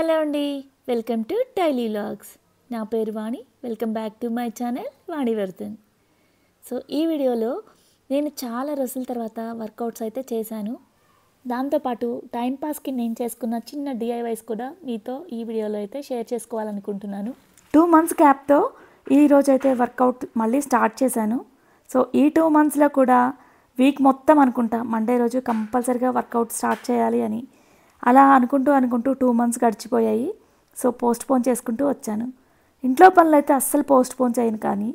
hello అండి welcome to daily vlogs నా పేరు Vani welcome back to my channel Vani Vardhan so ఈ వీడియోలో నేను చాలా రోజుల తర్వాత వర్కౌట్స్ అయితే చేశాను దాంతోపాటు టైంపాస్కి నేను చేసుకున్న చిన్న డిఐవైస్ కూడా మీతో ఈ వీడియోలో అయితే షేర్ చేసుకోవాలనుకుంటున్నాను టూ మంత్స్ గ్యాప్తో ఈరోజు అయితే వర్కౌట్ మళ్ళీ స్టార్ట్ చేశాను సో ఈ టూ మంత్స్లో కూడా వీక్ మొత్తం అనుకుంటా మండే రోజు కంపల్సరిగా వర్కౌట్ స్టార్ట్ చేయాలి అని అలా అనుకుంటూ అనుకుంటూ టూ మంత్స్ గడిచిపోయాయి సో పోస్ట్ పోన్ చేసుకుంటూ వచ్చాను ఇంట్లో పనులు అయితే అస్సలు పోస్ట్ పోన్ చేయను కానీ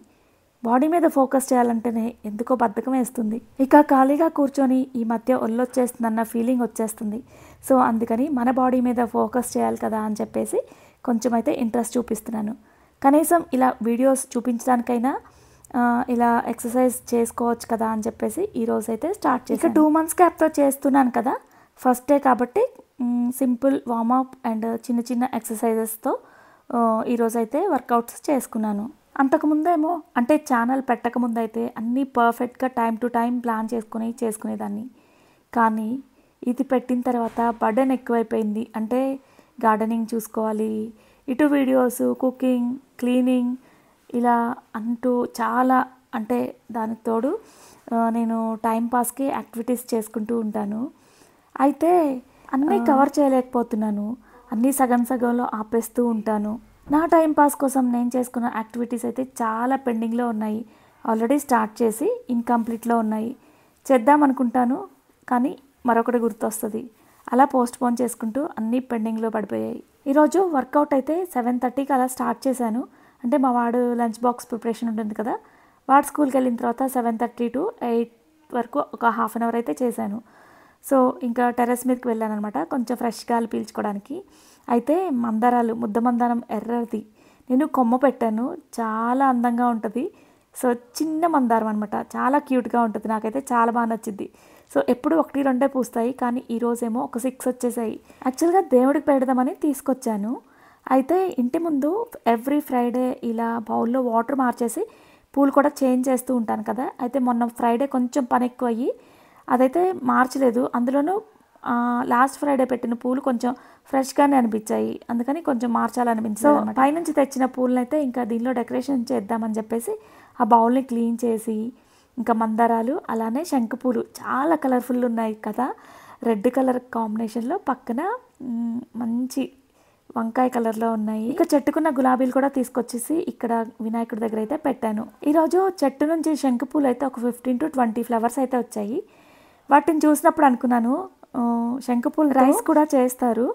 బాడీ మీద ఫోకస్ చేయాలంటేనే ఎందుకో బద్ధకం వేస్తుంది ఇక ఖాళీగా కూర్చొని ఈ మధ్య ఒళ్ళొచ్చేస్తుందన్న ఫీలింగ్ వచ్చేస్తుంది సో అందుకని మన బాడీ మీద ఫోకస్ చేయాలి కదా అని చెప్పేసి కొంచెం అయితే ఇంట్రెస్ట్ చూపిస్తున్నాను కనీసం ఇలా వీడియోస్ చూపించడానికైనా ఇలా ఎక్సర్సైజ్ చేసుకోవచ్చు కదా అని చెప్పేసి ఈరోజైతే స్టార్ట్ చేసి టూ మంత్స్ క్యాప్తో చేస్తున్నాను కదా ఫస్ట్ డే కాబట్టి సింపుల్ వార్మప్ అండ్ చిన్న చిన్న ఎక్సర్సైజెస్తో ఈరోజైతే వర్కౌట్స్ చేసుకున్నాను అంతకుముందేమో అంటే ఛానల్ పెట్టకముందైతే అన్నీ పర్ఫెక్ట్గా టైం టు టైం ప్లాన్ చేసుకుని చేసుకునేదాన్ని కానీ ఇది పెట్టిన తర్వాత బర్డెన్ ఎక్కువైపోయింది అంటే గార్డెనింగ్ చూసుకోవాలి ఇటు వీడియోస్ కుకింగ్ క్లీనింగ్ ఇలా అంటూ చాలా అంటే దానికి తోడు నేను టైంపాస్కి యాక్టివిటీస్ చేసుకుంటూ ఉంటాను అయితే అన్నీ కవర్ చేయలేకపోతున్నాను అన్నీ సగం సగంలో ఆపేస్తూ ఉంటాను నా టైం పాస్ కోసం నేను చేసుకున్న యాక్టివిటీస్ అయితే చాలా పెండింగ్లో ఉన్నాయి ఆల్రెడీ స్టార్ట్ చేసి ఇన్కంప్లీట్లో ఉన్నాయి చేద్దాం అనుకుంటాను కానీ మరొకటి గుర్తొస్తుంది అలా పోస్ట్ పోన్ చేసుకుంటూ అన్నీ పెండింగ్లో పడిపోయాయి ఈరోజు వర్కౌట్ అయితే సెవెన్ థర్టీకి అలా స్టార్ట్ చేశాను అంటే మా వాడు లంచ్ బాక్స్ ప్రిపరేషన్ ఉంటుంది కదా వాడు స్కూల్కి వెళ్ళిన తర్వాత సెవెన్ థర్టీ టు ఎయిట్ వరకు ఒక హాఫ్ అన్ అవర్ అయితే చేశాను సో ఇంకా టెర్రస్ మీదకి వెళ్ళాను అనమాట కొంచెం ఫ్రెష్ గాలి పీల్చుకోవడానికి అయితే మందారాలు ముద్ద మందారం ఎర్రది నేను కొమ్మ పెట్టాను చాలా అందంగా ఉంటుంది సో చిన్న మందారం అనమాట చాలా క్యూట్గా ఉంటుంది నాకైతే చాలా బాగా నచ్చింది సో ఎప్పుడు ఒకటి రెండే పూస్తాయి కానీ ఈరోజేమో ఒక సిక్స్ వచ్చేసాయి యాక్చువల్గా దేవుడికి పెడదామని తీసుకొచ్చాను అయితే ఇంటి ముందు ఎవ్రీ ఫ్రైడే ఇలా బౌల్లో వాటర్ మార్చేసి పూలు కూడా చేంజ్ చేస్తూ ఉంటాను కదా అయితే మొన్న ఫ్రైడే కొంచెం పని ఎక్కువ అయ్యి అదైతే మార్చలేదు అందులోనూ లాస్ట్ ఫ్రైడే పెట్టిన పూలు కొంచెం ఫ్రెష్గానే అనిపించాయి అందుకని కొంచెం మార్చాలనిపించింది పైనుంచి తెచ్చిన పూలనైతే ఇంకా దీనిలో డెకరేషన్ చేద్దామని చెప్పేసి ఆ బౌల్ని క్లీన్ చేసి ఇంకా మందారాలు అలానే శంఖపూలు చాలా కలర్ఫుల్ ఉన్నాయి కదా రెడ్ కలర్ కాంబినేషన్లో పక్కన మంచి వంకాయ కలర్లో ఉన్నాయి ఇంకా చెట్టుకున్న గులాబీలు కూడా తీసుకొచ్చేసి ఇక్కడ వినాయకుడి దగ్గర అయితే పెట్టాను ఈరోజు చెట్టు నుంచి శంఖపూలు అయితే ఒక ఫిఫ్టీన్ టు ట్వంటీ ఫ్లవర్స్ అయితే వచ్చాయి వాటిని చూసినప్పుడు అనుకున్నాను శంఖపూల్ రైస్ కూడా చేస్తారు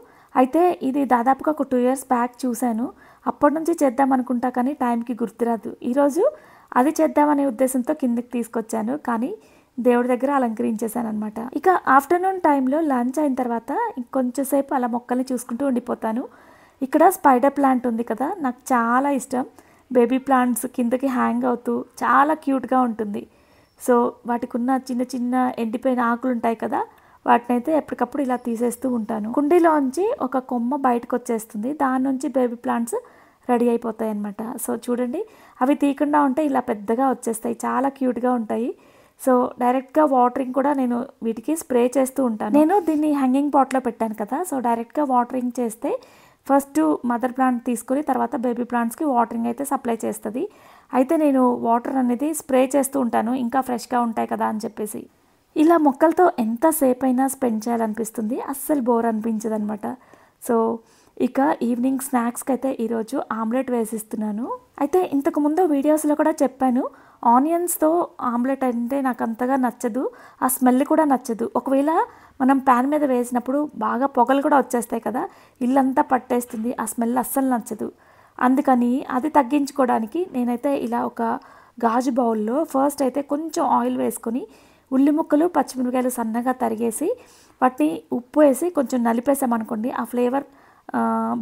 అయితే ఇది దాదాపుగా ఒక టూ ఇయర్స్ బ్యాక్ చూశాను అప్పటి నుంచి చేద్దాం అనుకుంటా కానీ టైంకి గుర్తురాదు ఈరోజు అది చేద్దామనే ఉద్దేశంతో కిందకి తీసుకొచ్చాను కానీ దేవుడి దగ్గర అలంకరించేశాను అనమాట ఇక ఆఫ్టర్నూన్ టైంలో లంచ్ అయిన తర్వాత ఇంకొంచెంసేపు అలా మొక్కల్ని చూసుకుంటూ ఉండిపోతాను ఇక్కడ స్పైడర్ ప్లాంట్ ఉంది కదా నాకు చాలా ఇష్టం బేబీ ప్లాంట్స్ కిందకి హ్యాంగ్ అవుతూ చాలా క్యూట్గా ఉంటుంది సో వాటికి ఉన్న చిన్న చిన్న ఎండిపోయిన ఆకులు ఉంటాయి కదా వాటినైతే ఎప్పటికప్పుడు ఇలా తీసేస్తూ ఉంటాను కుండీలోంచి ఒక కొమ్మ బయటకు వచ్చేస్తుంది దాని నుంచి బేబీ ప్లాంట్స్ రెడీ అయిపోతాయి అనమాట సో చూడండి అవి తీయకుండా ఉంటే ఇలా పెద్దగా వచ్చేస్తాయి చాలా క్యూట్గా ఉంటాయి సో డైరెక్ట్గా వాటరింగ్ కూడా నేను వీటికి స్ప్రే చేస్తూ ఉంటాను నేను దీన్ని హ్యాంగింగ్ పాట్లో పెట్టాను కదా సో డైరెక్ట్గా వాటరింగ్ చేస్తే ఫస్ట్ మదర్ ప్లాంట్ తీసుకొని తర్వాత బేబీ ప్లాంట్స్కి వాటరింగ్ అయితే సప్లై చేస్తుంది అయితే నేను వాటర్ అనేది స్ప్రే చేస్తూ ఉంటాను ఇంకా ఫ్రెష్గా ఉంటాయి కదా అని చెప్పేసి ఇలా మొక్కలతో ఎంతసేపు అయినా స్పెండ్ చేయాలనిపిస్తుంది అస్సలు బోర్ అనమాట సో ఇక ఈవినింగ్ స్నాక్స్కి అయితే ఈరోజు ఆమ్లెట్ వేసిస్తున్నాను అయితే ఇంతకుముందు వీడియోస్లో కూడా చెప్పాను ఆనియన్స్తో ఆమ్లెట్ అంటే నాకు అంతగా నచ్చదు ఆ స్మెల్ కూడా నచ్చదు ఒకవేళ మనం ప్యాన్ మీద వేసినప్పుడు బాగా పొగలు కూడా వచ్చేస్తాయి కదా ఇల్లంతా పట్టేస్తుంది ఆ స్మెల్ అస్సలు నచ్చదు అందుకని అది తగ్గించుకోవడానికి నేనైతే ఇలా ఒక గాజు బౌల్లో ఫస్ట్ అయితే కొంచెం ఆయిల్ వేసుకొని ఉల్లి ముక్కలు పచ్చిమిరపకాయలు సన్నగా తరిగేసి వాటిని ఉప్పు వేసి కొంచెం నలిపేసామనుకోండి ఆ ఫ్లేవర్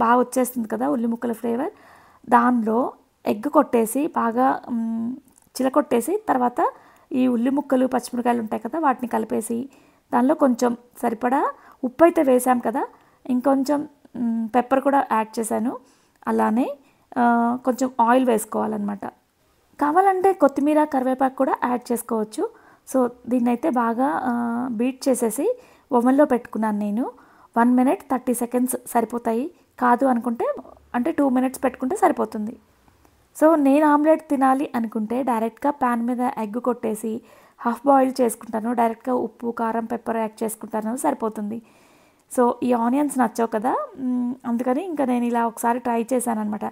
బాగా వచ్చేస్తుంది కదా ఉల్లి ముక్కల ఫ్లేవర్ దానిలో ఎగ్ కొట్టేసి బాగా చిలకొట్టేసి తర్వాత ఈ ఉల్లి ముక్కలు పచ్చిమిరకాయలు ఉంటాయి కదా వాటిని కలిపేసి దానిలో కొంచెం సరిపడా ఉప్పు అయితే వేసాం కదా ఇంకొంచెం పెప్పర్ కూడా యాడ్ చేశాను అలానే కొంచెం ఆయిల్ వేసుకోవాలన్నమాట కావాలంటే కొత్తిమీర కరివేపాకు కూడా యాడ్ చేసుకోవచ్చు సో దీన్నైతే బాగా బీట్ చేసేసి ఓవెన్లో పెట్టుకున్నాను నేను వన్ మినిట్ థర్టీ సెకండ్స్ సరిపోతాయి కాదు అనుకుంటే అంటే టూ మినిట్స్ పెట్టుకుంటే సరిపోతుంది సో నేను ఆమ్లెట్ తినాలి అనుకుంటే డైరెక్ట్గా ప్యాన్ మీద ఎగ్ కొట్టేసి హాఫ్ బాయిల్ చేసుకుంటాను డైరెక్ట్గా ఉప్పు కారం పెప్పర్ యాడ్ చేసుకుంటాను సరిపోతుంది సో ఈ ఆనియన్స్ నచ్చావు కదా అందుకని ఇంకా నేను ఇలా ఒకసారి ట్రై చేశాను అనమాట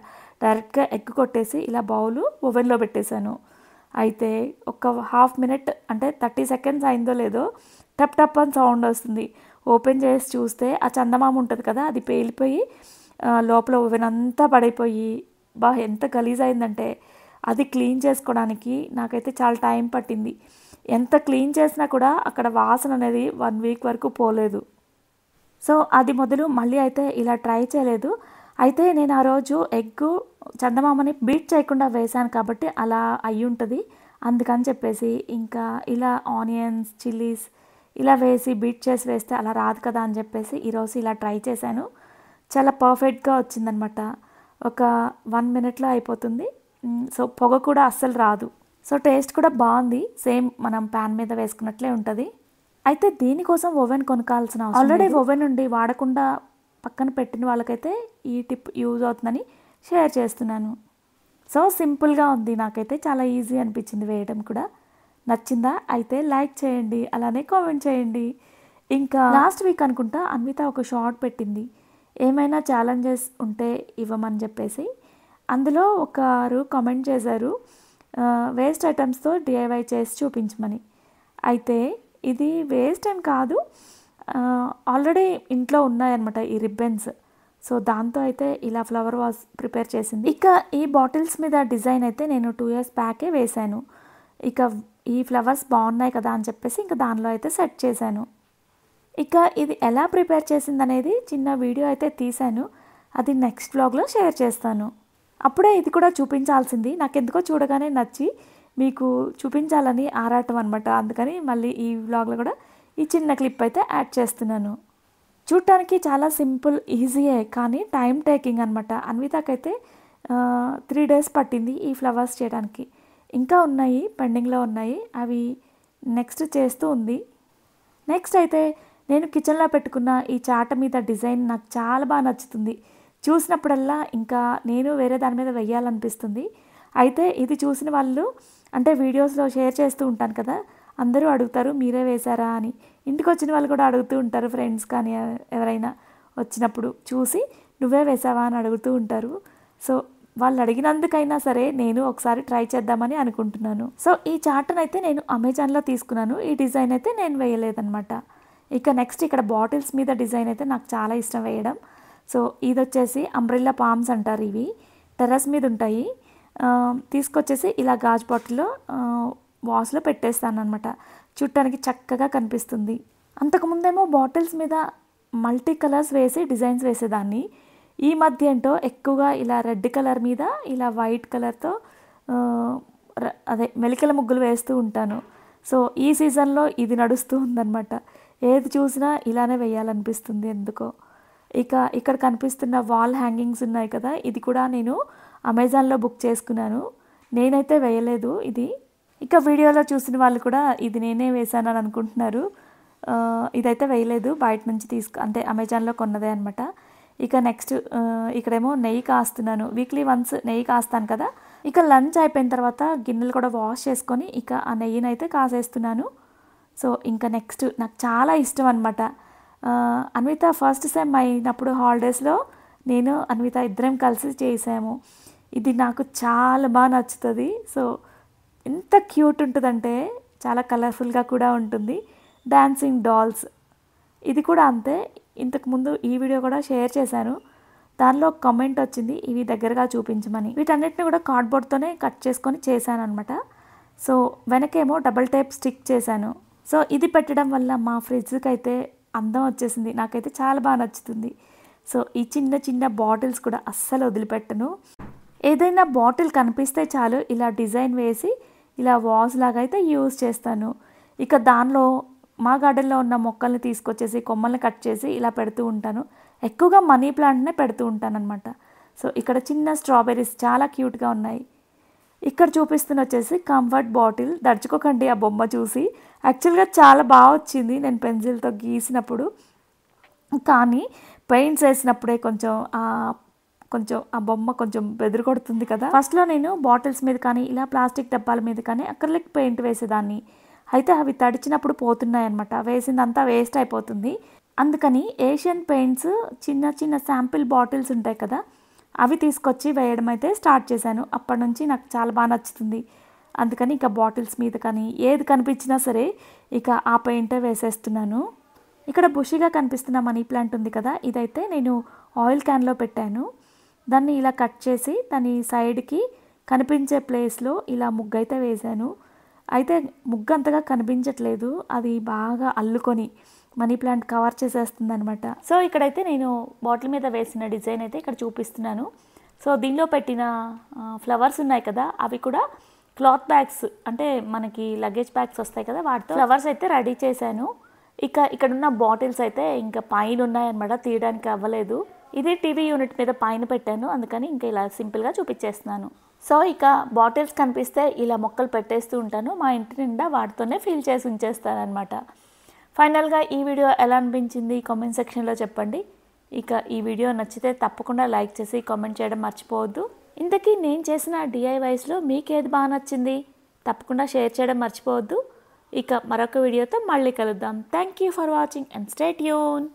డైరెక్ట్గా ఎగ్ కొట్టేసి ఇలా బౌలు ఓవెన్లో పెట్టేశాను అయితే ఒక హాఫ్ మినిట్ అంటే థర్టీ సెకండ్స్ అయిందో లేదో టప్ టప్ అని సౌండ్ వస్తుంది ఓపెన్ చేసి చూస్తే ఆ చందమామ ఉంటుంది కదా అది పేలిపోయి లోపల ఓవెన్ అంతా పడైపోయి బా ఎంత గలీజ్ అయిందంటే అది క్లీన్ చేసుకోవడానికి నాకైతే చాలా టైం పట్టింది ఎంత క్లీన్ చేసినా కూడా అక్కడ వాసన అనేది వన్ వీక్ వరకు పోలేదు సో అది మొదలు మళ్ళీ అయితే ఇలా ట్రై చేయలేదు అయితే నేను ఆ రోజు ఎగ్ చందమామని బీట్ చేయకుండా వేశాను కాబట్టి అలా అయి ఉంటుంది అందుకని చెప్పేసి ఇంకా ఇలా ఆనియన్స్ చిల్లీస్ ఇలా వేసి బీట్ చేసి వేస్తే అలా రాదు కదా అని చెప్పేసి ఈరోజు ఇలా ట్రై చేశాను చాలా పర్ఫెక్ట్గా వచ్చిందనమాట ఒక వన్ మినిట్లో అయిపోతుంది సో పొగ కూడా అస్సలు రాదు సో టేస్ట్ కూడా బాగుంది సేమ్ మనం ప్యాన్ మీద వేసుకున్నట్లే ఉంటుంది అయితే దీనికోసం ఓవెన్ కొనుక్కాల్సిన ఆల్రెడీ ఓవెన్ ఉండి వాడకుండా పక్కన పెట్టిన వాళ్ళకైతే ఈ టిప్ యూజ్ అవుతుందని షేర్ చేస్తున్నాను సో సింపుల్గా ఉంది నాకైతే చాలా ఈజీ అనిపించింది వేయడం కూడా నచ్చిందా అయితే లైక్ చేయండి అలానే కామెంట్ చేయండి ఇంకా లాస్ట్ వీక్ అనుకుంటా అన్విత ఒక షార్ట్ పెట్టింది ఏమైనా ఛాలెంజెస్ ఉంటే ఇవ్వమని చెప్పేసి అందులో ఒకరు కామెంట్ చేశారు వేస్ట్ ఐటమ్స్తో డిఐవై చేసి చూపించమని అయితే ఇది వేస్ట్ అని కాదు ఆల్రెడీ ఇంట్లో ఉన్నాయన్నమాట ఈ రిబ్బన్స్ సో దాంతో అయితే ఇలా ఫ్లవర్ వాస్ ప్రిపేర్ చేసింది ఇక ఈ బాటిల్స్ మీద డిజైన్ అయితే నేను టూ ఇయర్స్ బ్యాకే వేశాను ఇక ఈ ఫ్లవర్స్ బాగున్నాయి కదా అని చెప్పేసి ఇంకా దానిలో అయితే సెట్ చేశాను ఇక ఇది ఎలా ప్రిపేర్ చేసింది అనేది చిన్న వీడియో అయితే తీశాను అది నెక్స్ట్ బ్లాగ్లో షేర్ చేస్తాను అప్పుడే ఇది కూడా చూపించాల్సింది నాకెందుకో చూడగానే నచ్చి మీకు చూపించాలని ఆరాటం అనమాట అందుకని మళ్ళీ ఈ వ్లాగ్లో కూడా ఈ చిన్న క్లిప్ అయితే యాడ్ చేస్తున్నాను చూడటానికి చాలా సింపుల్ ఈజీయే కానీ టైం టేకింగ్ అనమాట అన్వితాకైతే త్రీ డేస్ పట్టింది ఈ ఫ్లవర్స్ చేయడానికి ఇంకా ఉన్నాయి పెండింగ్లో ఉన్నాయి అవి నెక్స్ట్ చేస్తూ ఉంది నెక్స్ట్ అయితే నేను కిచెన్లో పెట్టుకున్న ఈ చాట మీద డిజైన్ నాకు చాలా బాగా నచ్చుతుంది చూసినప్పుడల్లా ఇంకా నేను వేరే దాని మీద వెయ్యాలనిపిస్తుంది అయితే ఇది చూసిన వాళ్ళు అంటే వీడియోస్లో షేర్ చేస్తూ ఉంటాను కదా అందరూ అడుగుతారు మీరే వేశారా అని ఇంటికి వచ్చిన వాళ్ళు కూడా అడుగుతూ ఉంటారు ఫ్రెండ్స్ కానీ ఎవరైనా వచ్చినప్పుడు చూసి నువ్వే వేసావా అని అడుగుతూ ఉంటారు సో వాళ్ళు అడిగినందుకైనా సరే నేను ఒకసారి ట్రై చేద్దామని అనుకుంటున్నాను సో ఈ చార్ట్ని అయితే నేను అమెజాన్లో తీసుకున్నాను ఈ డిజైన్ అయితే నేను వేయలేదనమాట ఇక నెక్స్ట్ ఇక్కడ బాటిల్స్ మీద డిజైన్ అయితే నాకు చాలా ఇష్టం వేయడం సో ఇది వచ్చేసి అంబ్రిల్లా పామ్స్ అంటారు ఇవి టెర్రస్ మీద ఉంటాయి తీసుకొచ్చేసి ఇలా గాజు బాటిల్లో వాష్లో పెట్టేస్తాను అనమాట చుట్టానికి చక్కగా కనిపిస్తుంది అంతకుముందేమో బాటిల్స్ మీద మల్టీ కలర్స్ వేసి డిజైన్స్ వేసేదాన్ని ఈ మధ్య ఏంటో ఎక్కువగా ఇలా రెడ్ కలర్ మీద ఇలా వైట్ కలర్తో అదే మెలికల ముగ్గులు వేస్తూ ఉంటాను సో ఈ సీజన్లో ఇది నడుస్తూ ఉందన్నమాట ఏది చూసినా ఇలానే వేయాలనిపిస్తుంది ఎందుకో ఇక ఇక్కడ కనిపిస్తున్న వాల్ హ్యాంగింగ్స్ ఉన్నాయి కదా ఇది కూడా నేను అమెజాన్లో బుక్ చేసుకున్నాను నేనైతే వేయలేదు ఇది ఇక వీడియోలో చూసిన వాళ్ళు కూడా ఇది నేనే అని అనుకుంటున్నారు ఇదైతే వేయలేదు బయట నుంచి తీసుకు అంటే అమెజాన్లో కొన్నదే అనమాట ఇక నెక్స్ట్ ఇక్కడేమో నెయ్యి కాస్తున్నాను వీక్లీ వన్స్ నెయ్యి కాస్తాను కదా ఇక లంచ్ అయిపోయిన తర్వాత గిన్నెలు కూడా వాష్ చేసుకొని ఇక ఆ నెయ్యిని అయితే కాసేస్తున్నాను సో ఇంకా నెక్స్ట్ నాకు చాలా ఇష్టం అనమాట అన్విత ఫస్ట్ సెమ్ అయినప్పుడు హాలిడేస్లో నేను అన్విత ఇద్దరం కలిసి చేసాము ఇది నాకు చాలా బాగా నచ్చుతుంది సో ఎంత క్యూట్ ఉంటుందంటే చాలా కలర్ఫుల్గా కూడా ఉంటుంది డాన్సింగ్ డాల్స్ ఇది కూడా అంతే ఇంతకుముందు ఈ వీడియో కూడా షేర్ చేశాను దానిలో కమెంట్ వచ్చింది ఇవి దగ్గరగా చూపించమని వీటన్నిటిని కూడా కార్డ్బోర్డ్తోనే కట్ చేసుకొని చేశాను అనమాట సో వెనకేమో డబల్ టైప్ స్టిక్ చేశాను సో ఇది పెట్టడం వల్ల మా ఫ్రిడ్జ్కి అయితే అందం వచ్చేసింది నాకైతే చాలా బాగా నచ్చుతుంది సో ఈ చిన్న చిన్న బాటిల్స్ కూడా అస్సలు వదిలిపెట్టను ఏదైనా బాటిల్ కనిపిస్తే చాలు ఇలా డిజైన్ వేసి ఇలా వాజ్ లాగా అయితే యూజ్ చేస్తాను ఇక దానిలో మా గార్డెన్లో ఉన్న మొక్కల్ని తీసుకొచ్చేసి కొమ్మల్ని కట్ చేసి ఇలా పెడుతూ ఉంటాను ఎక్కువగా మనీ ప్లాంట్నే పెడుతూ ఉంటాను అనమాట సో ఇక్కడ చిన్న స్ట్రాబెర్రీస్ చాలా క్యూట్గా ఉన్నాయి ఇక్కడ చూపిస్తున్న వచ్చేసి కంఫర్ట్ బాటిల్ దడుచుకోకండి ఆ బొమ్మ చూసి యాక్చువల్గా చాలా బాగా వచ్చింది నేను పెన్సిల్తో గీసినప్పుడు కానీ పెయింట్స్ వేసినప్పుడే కొంచెం కొంచెం ఆ బొమ్మ కొంచెం బెదిరికొడుతుంది కొడుతుంది కదా ఫస్ట్లో నేను బాటిల్స్ మీద కానీ ఇలా ప్లాస్టిక్ డబ్బాల మీద కానీ అక్రలిక్ పెయింట్ వేసేదాన్ని అయితే అవి తడిచినప్పుడు పోతున్నాయి అనమాట వేసిందంతా వేస్ట్ అయిపోతుంది అందుకని ఏషియన్ పెయింట్స్ చిన్న చిన్న శాంపిల్ బాటిల్స్ ఉంటాయి కదా అవి తీసుకొచ్చి వేయడం అయితే స్టార్ట్ చేశాను అప్పటి నుంచి నాకు చాలా బాగా నచ్చుతుంది అందుకని ఇక బాటిల్స్ మీద కానీ ఏది కనిపించినా సరే ఇక ఆ పెయింటే వేసేస్తున్నాను ఇక్కడ బుషిగా కనిపిస్తున్న మనీ ప్లాంట్ ఉంది కదా ఇదైతే నేను ఆయిల్ క్యాన్లో పెట్టాను దాన్ని ఇలా కట్ చేసి దాని సైడ్కి కనిపించే ప్లేస్లో ఇలా ముగ్గు అయితే వేశాను అయితే ముగ్గు అంతగా కనిపించట్లేదు అది బాగా అల్లుకొని మనీ ప్లాంట్ కవర్ చేసేస్తుంది అనమాట సో ఇక్కడైతే నేను బాటిల్ మీద వేసిన డిజైన్ అయితే ఇక్కడ చూపిస్తున్నాను సో దీనిలో పెట్టిన ఫ్లవర్స్ ఉన్నాయి కదా అవి కూడా క్లాత్ బ్యాగ్స్ అంటే మనకి లగేజ్ బ్యాగ్స్ వస్తాయి కదా వాటితో ఫ్లవర్స్ అయితే రెడీ చేశాను ఇక ఇక్కడున్న బాటిల్స్ అయితే ఇంకా పైన ఉన్నాయన్నమాట తీయడానికి అవ్వలేదు ఇదే టీవీ యూనిట్ మీద పైన పెట్టాను అందుకని ఇంకా ఇలా సింపుల్గా చూపించేస్తున్నాను సో ఇక బాటిల్స్ కనిపిస్తే ఇలా మొక్కలు పెట్టేస్తూ ఉంటాను మా ఇంటి నిండా వాటితోనే ఫీల్ చేసి అనమాట ఫైనల్గా ఈ వీడియో ఎలా అనిపించింది కామెంట్ సెక్షన్లో చెప్పండి ఇక ఈ వీడియో నచ్చితే తప్పకుండా లైక్ చేసి కామెంట్ చేయడం మర్చిపోవద్దు ఇంతకీ నేను చేసిన డిఐవైస్లో ఏది బాగా నచ్చింది తప్పకుండా షేర్ చేయడం మర్చిపోవద్దు ఇక మరొక వీడియోతో మళ్ళీ కలుద్దాం thank you for watching and stay యూన్